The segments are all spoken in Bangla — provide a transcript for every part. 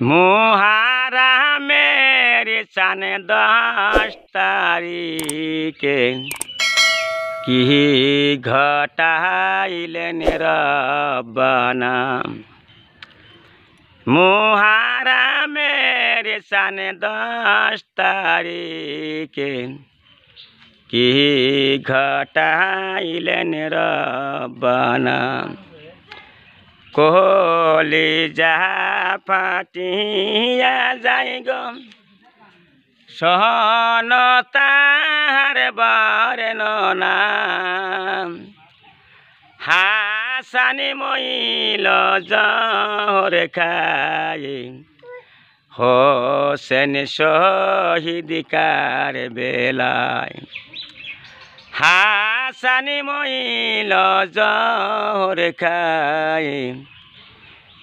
मुहारा मेरे सन दस तारीख की घटाइल रबना मुहारा मेरे सन दस तारीख की घटाइल रबना কলি যা ফাটিয়া যাই গো সহন তাহার বরেন নাম হাসানি মইল জহর খাই হোসেন শহীদিকার বেলায় হা সানি মইল জহর খাই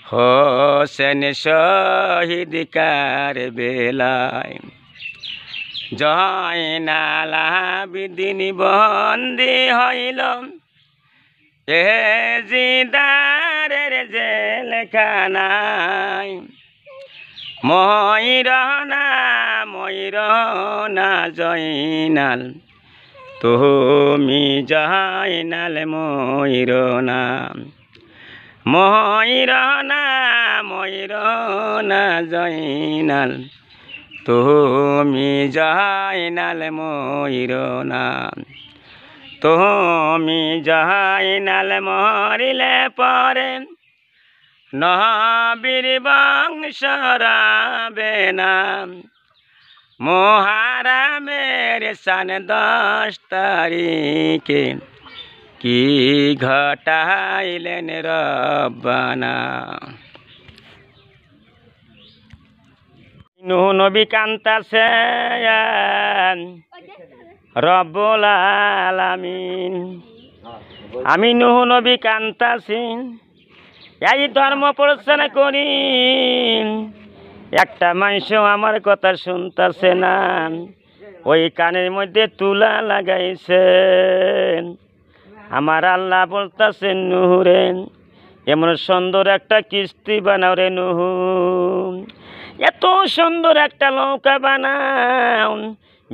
হোসেন শহীদ কার বেলায় জয় নালা বিদিন বন্দি হইল এ জিদারের জেলখানায় ময়ূর না ময়ূর না জয়নাল তুমি যাই নাল ময়ূর না ময়ূর না ময়ূর না জয়নাল তুমি যাই নাল ময়ূর না তুমি যাই নালে মরিলে পরে নহবীর বংশ রাবে না মোহারা মেরে সান দশ তারিখে কি ঘটাইলেন রব্বানা নূহ নবী কান্তাছে রব্বুল আলামিন আমি নূহ নবী কান্তাছি এই ধর্ম প্রচার করি একটা মাংস আমার কথা শুনতাছে না ওই কানের মধ্যে তুলা লাগাইছেন আমার আল্লাহ বলতাছে নুহুরেন এমন সুন্দর একটা কিস্তি বানাও রে নুহু এত সুন্দর একটা নৌকা বানাও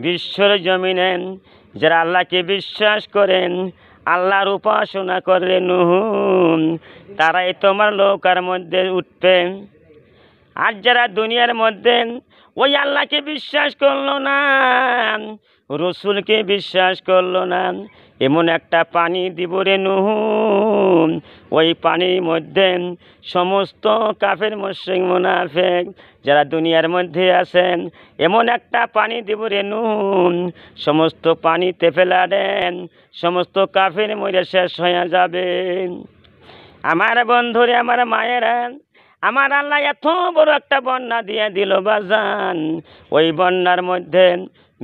বিশ্বর জমিনেন যারা আল্লাহকে বিশ্বাস করেন আল্লাহর উপাসনা করে নুহু তারাই তোমার নৌকার মধ্যে উঠবেন আর যারা দুনিয়ার মধ্যে ওই আল্লাহকে বিশ্বাস করলো না রসুলকে বিশ্বাস করলো না এমন একটা পানি দিব রে নুহ ওই পানির মধ্যে সমস্ত কাফের মুসলিম মোনাফেক যারা দুনিয়ার মধ্যে আছেন এমন একটা পানি দিব রে নুন সমস্ত পানিতে ফেলা দেন সমস্ত কাফের মরে শেষ হয়ে যাবে আমার বন্ধুরে আমার মায়েরা আমার আল্লাহ এত বড় একটা বন্যা দিয়ে দিল বাজান ওই বন্যার মধ্যে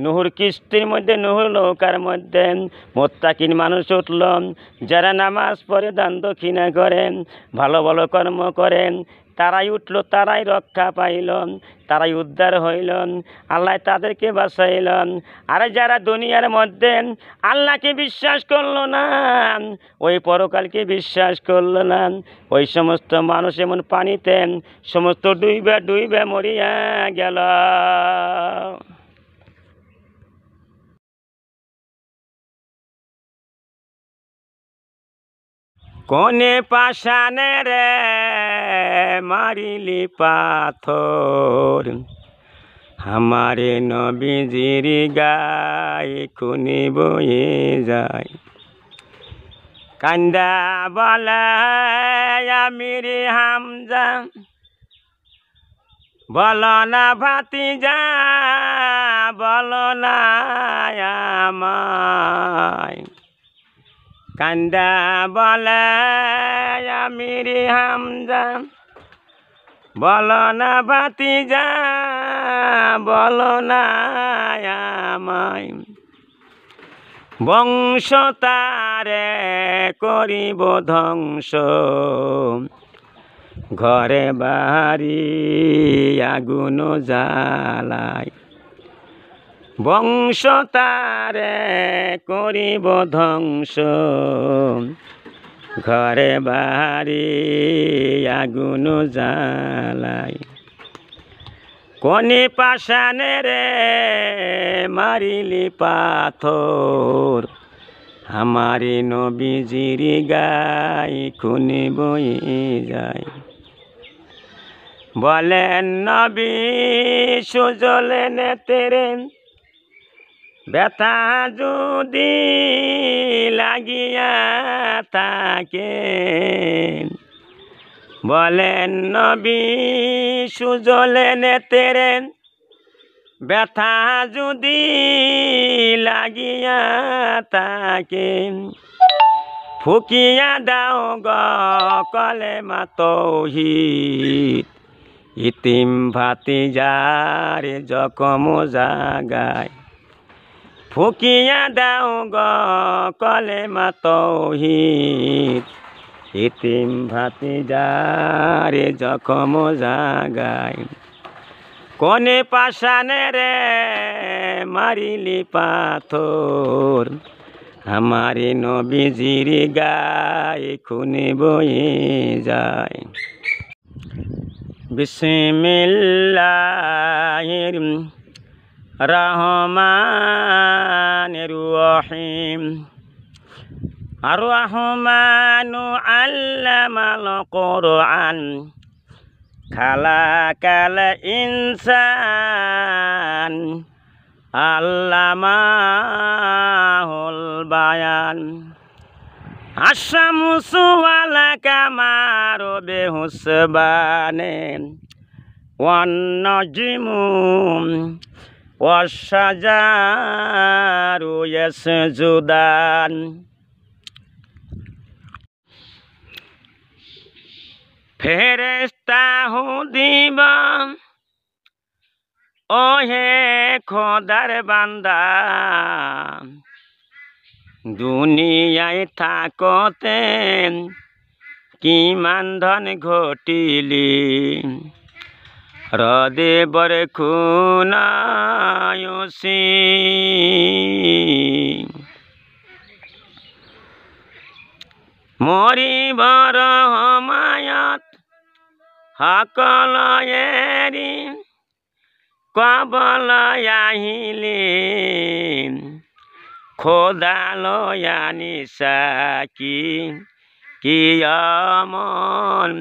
নুহুর কিস্তির মধ্যে নুহুর নৌকার মধ্যে মোত্তাকিন মানুষ উঠল যারা নামাজ পড়ে দান দক্ষিণা করেন ভালো ভালো কর্ম করেন তারাই উঠল তারাই রক্ষা পাইল তারাই উদ্ধার হইল আল্লাহ তাদেরকে বাঁচাইল আর যারা দুনিয়ার মধ্যে আল্লাহকে বিশ্বাস করল না ওই পরকালকে বিশ্বাস করল না ওই সমস্ত মানুষ এমন পানিতে সমস্ত ডুইবে ডুইবে মরিয়া গেল কোনে পাশানে রে মারিলি পাথর আমারে নবীজির গায়ে খুনি বয়ে যায় কান্দা বলে আমির হামজা বল না ভাতিজা বল না আমায় কান্দা বলে আমির হামজা বল না বাতি যা বল না বংশ তারে করিব ধ্বংস ঘরে বাহারি আগুন জ্বালায় বংশ তারে করিব ধ্বংস ঘরে বাহারি আগুন জালাই কনি পাশানে রে মারিলি পাথর আমারি নবীজির গাই খুনি বই যায় বলেন নবী সুজলেন তেরেন ব্যথা যদি লাগিয়া থাকে বলেন নবী সুজলেন তেরেন ব্যথা যদি লাগিয়া থাকে ফুকিয়া দাও গ কলে মাতহি ইতিম ভাতিজার জখম জাগায় ফুকিয়া দাও গ কলে মাতহিত ইতিম ভাতিজারে জখম জাগাই কনে পাশানে রে মারিলি পাথর আমারে নবীজির গায়ে খুনে বয়ে যায় বিসমিল্লাহির rahmanir rahim Ar-Rahmanu 'allamal Qur'an Kalakal insan Allamahul bayan Asyamusu wal kamaru bihusbanin Wan najmu ওয়াসাজারু ইয়াসজুদান ফেরেস্তা হুদিব ওহে খোদার বান্দা দুনিয়ায় থাকতে কি মান্ধন ঘটিলি হৃদয় বর খুনা सिंह मरि भर हमायत हकल एरी कबल याहिले खोदालो यानि साकी कियमन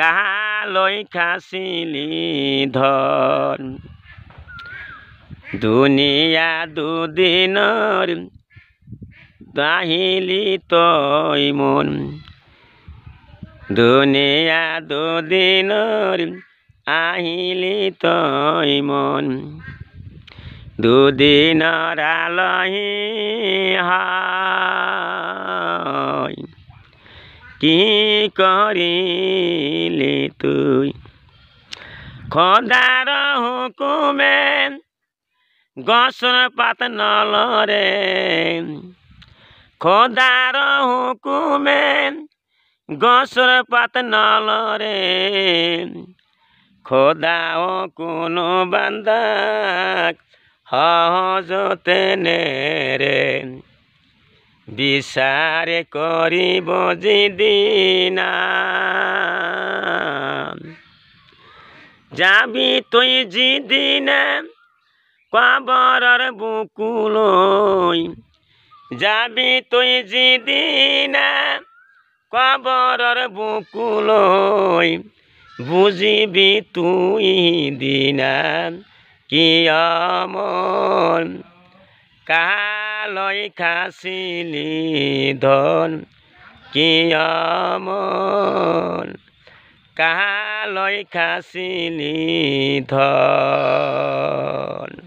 कालै खासिली धन দুনিয়া দুদিনর দাহিলি তই মন দুনিয়া দুদিনর আহিলি তই মন দুদিনর আলহি হয় কি করিলি তুই খদার হুকুমেন গসন পাত নলরে খোদার হুকুমে গসর পাত নলরে খোদা ও কোনো বান্দাক সহজতে নেৰে বিচাৰে কৰিব যিদিনা যাবি তুই যিদিনা কবরার বুকুলই যাবি তুই যিদিনা কবরার বুকুলই বুঝিবি তুই দিনা কি অমন কালই খাসিলি ধন কি অমন কালই খাসিলি ধন